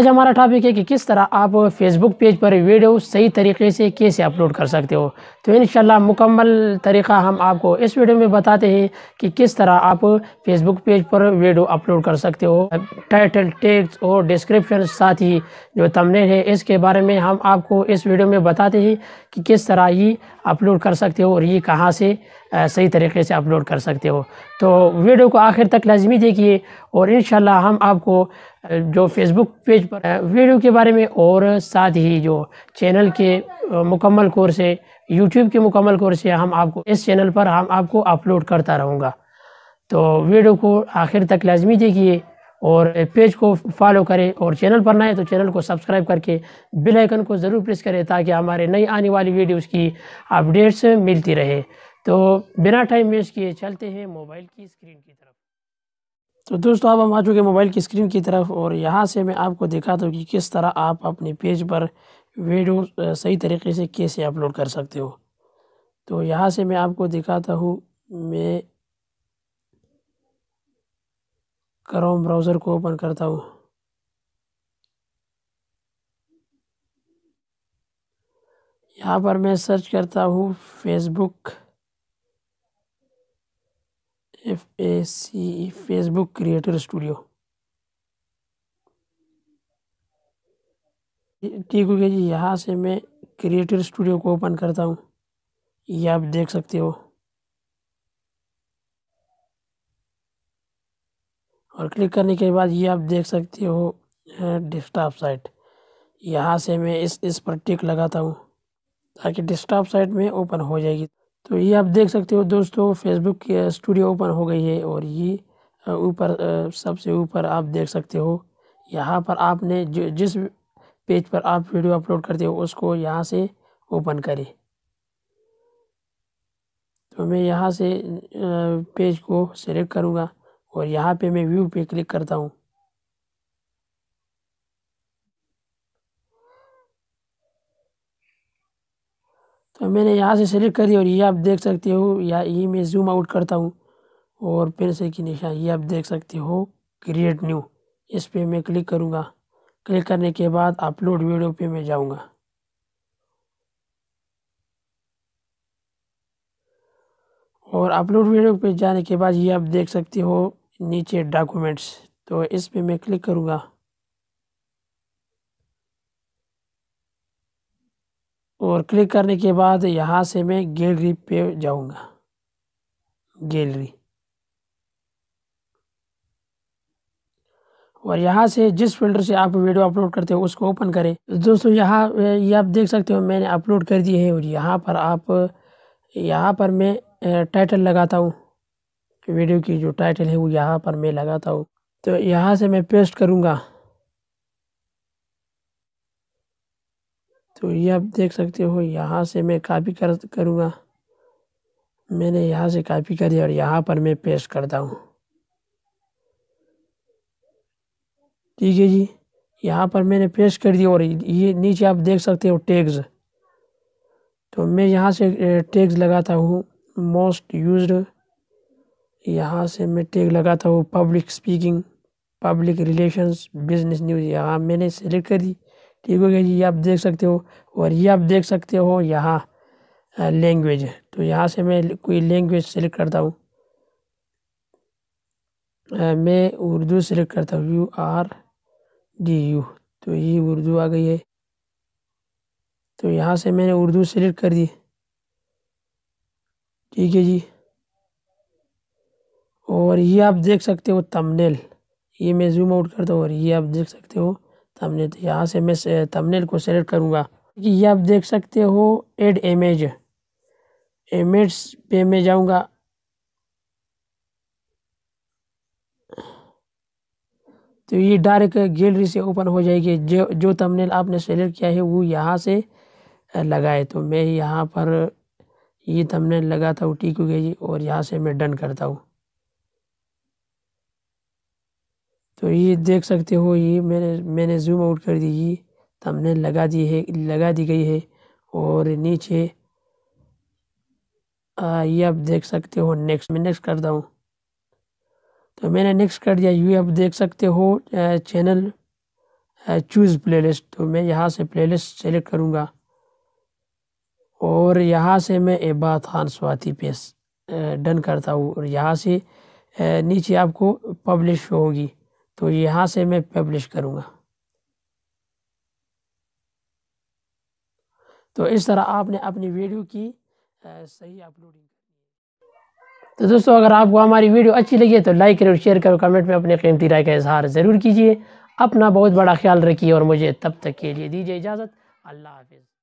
आज अच्छा, हमारा टॉपिक है कि किस तरह आप फेसबुक पेज पर वीडियो सही तरीके से कैसे अपलोड कर सकते हो तो इन मुकम्मल तरीका हम आपको इस वीडियो में बताते हैं कि किस तरह आप फेसबुक पेज पर वीडियो अपलोड कर सकते हो टाइटल टेक्स और डिस्क्रिप्शन साथ ही जो तमने है इसके बारे में हम आपको इस वीडियो में बताते हैं कि किस तरह ये अपलोड कर सकते हो और ये कहाँ से सही तरीके से अपलोड कर सकते हो तो वीडियो को आखिर तक लाजमी देखिए और इन हम आपको जो फेसबुक पेज पर है वीडियो के बारे में और साथ ही जो चैनल के मुकम्मल कोर्स है यूट्यूब के मुकम्मल कोर्स है हम आपको इस चैनल पर हम आपको अपलोड करता रहूँगा तो वीडियो को आखिर तक लाजमी देखिए और पेज को फॉलो करें और चैनल पर नए तो चैनल को सब्सक्राइब करके बेल आइकन को ज़रूर प्रेस करें ताकि हमारे नई आने वाली वीडियोस की अपडेट्स मिलती रहे तो बिना टाइम वेस्ट किए चलते हैं मोबाइल की स्क्रीन की तरफ तो दोस्तों आप हम आ चुके मोबाइल की स्क्रीन की तरफ और यहाँ से मैं आपको दिखाता हूँ कि किस तरह आप अपने पेज पर वीडियो सही तरीके से कैसे अपलोड कर सकते हो तो यहाँ से मैं आपको दिखाता हूँ मैं क्रोम ब्राउज़र को ओपन करता हूँ यहाँ पर मैं सर्च करता हूँ Facebook F A C Facebook creator studio ठीक हो गया जी यहाँ से मैं क्रिएटर स्टूडियो को ओपन करता हूँ ये आप देख सकते हो और क्लिक करने के बाद ये आप देख सकते हो डेस्कटॉप साइट यहाँ से मैं इस इस पर टिक लगाता हूँ ताकि डेस्कटॉप साइट में ओपन हो जाएगी तो ये आप देख सकते हो दोस्तों फेसबुक की स्टूडियो ओपन हो गई है और ये ऊपर सबसे ऊपर आप देख सकते हो यहाँ पर आपने जो जिस पेज पर आप वीडियो अपलोड करते हो उसको यहाँ से ओपन करें तो मैं यहाँ से पेज को सिलेक्ट करूँगा और यहाँ पे मैं व्यू पे क्लिक करता हूँ तो मैंने यहाँ से सेलेक्ट करी और ये आप देख सकते हो या ये मैं जूम आउट करता हूँ और पेंसिल कि निशान ये आप देख सकते हो क्रिएट न्यू इस पर मैं क्लिक करूँगा क्लिक करने के बाद अपलोड वीडियो पे मैं जाऊँगा और अपलोड वीडियो पे जाने के बाद ये आप देख सकते हो नीचे डॉक्यूमेंट्स तो इस पर मैं क्लिक करूँगा और क्लिक करने के बाद यहाँ से मैं गैलरी पे जाऊँगा गैलरी और यहाँ से जिस फिल्टर से आप वीडियो अपलोड करते हो उसको ओपन करें दोस्तों यहाँ ये आप देख सकते हो मैंने अपलोड कर दी है और यहाँ पर आप यहाँ पर मैं टाइटल लगाता हूँ वीडियो की जो टाइटल है वो यहाँ पर मैं लगाता हूँ तो यहाँ से मैं पेस्ट करूँगा तो ये आप देख सकते हो यहाँ से मैं कापी कर करूँगा मैंने यहाँ से कापी करी और यहाँ पर मैं पेस्ट करता हूँ ठीक है जी यहाँ पर मैंने पेस्ट कर दिया और ये नीचे आप देख सकते हो टैग्स तो मैं यहाँ से टैग्स लगाता हूँ मोस्ट यूज्ड यहाँ से मैं टैग लगाता हूँ public speaking public relations business news यहाँ मैंने सेलेक्ट कर दी ठीक हो गया जी ये आप देख सकते हो और ये आप देख सकते हो यहाँ लैंग्वेज तो यहाँ से मैं कोई लैंग्वेज सेलेक्ट करता हूँ मैं उर्दू सेलेक्ट करता हूँ यू आर डी यू तो ये उर्दू आ गई है तो यहाँ से मैंने उर्दू सेलेक्ट कर दी ठीक है जी और ये आप देख सकते हो तमनेल ये मैं जूम आउट करता हूँ और ये आप देख सकते हो थंबनेल तो यहाँ से मैं थंबनेल को सेलेक्ट करूँगा ये आप देख सकते हो एड इमेज इमेज पे मैं जाऊँगा तो ये डायरेक्ट गैलरी से ओपन हो जाएगी जो जो थंबनेल आपने सेलेक्ट किया है वो यहाँ से लगाए तो मैं यहाँ पर ये थंबनेल लगाता हूँ वो ठीक हो गई और यहाँ से मैं डन करता हूँ तो ये देख सकते हो ये मैंने मैंने जूम आउट कर दी ये हमने लगा दी है लगा दी गई है और नीचे आ, ये आप देख सकते हो नेक्स्ट मैं नेक्स्ट करता हूँ तो मैंने नेक्स्ट कर दिया यू आप देख सकते हो चैनल चूज़ प्लेलिस्ट तो मैं यहाँ से प्लेलिस्ट सेलेक्ट करूँगा और यहाँ से मैं एबा खान स्वाति पेस डन करता हूँ और यहाँ से नीचे आपको पब्लिश होगी तो यहाँ से मैं पब्लिश करूँगा तो इस तरह आपने अपनी वीडियो की सही अपलोडिंग तो दोस्तों अगर आपको हमारी वीडियो अच्छी लगी है तो लाइक करें और शेयर करें कमेंट में अपने कीमती राय का इजहार ज़रूर कीजिए अपना बहुत बड़ा ख्याल रखिए और मुझे तब तक के लिए दीजिए इजाज़त अल्लाह हाफिज़